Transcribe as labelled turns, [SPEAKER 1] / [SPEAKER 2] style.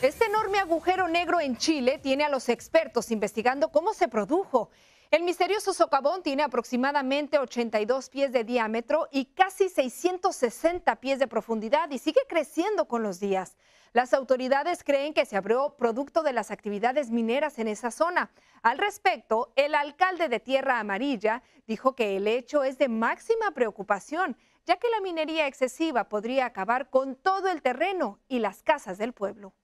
[SPEAKER 1] Este enorme agujero negro en Chile tiene a los expertos investigando cómo se produjo. El misterioso socavón tiene aproximadamente 82 pies de diámetro y casi 660 pies de profundidad y sigue creciendo con los días. Las autoridades creen que se abrió producto de las actividades mineras en esa zona. Al respecto, el alcalde de Tierra Amarilla dijo que el hecho es de máxima preocupación, ya que la minería excesiva podría acabar con todo el terreno y las casas del
[SPEAKER 2] pueblo.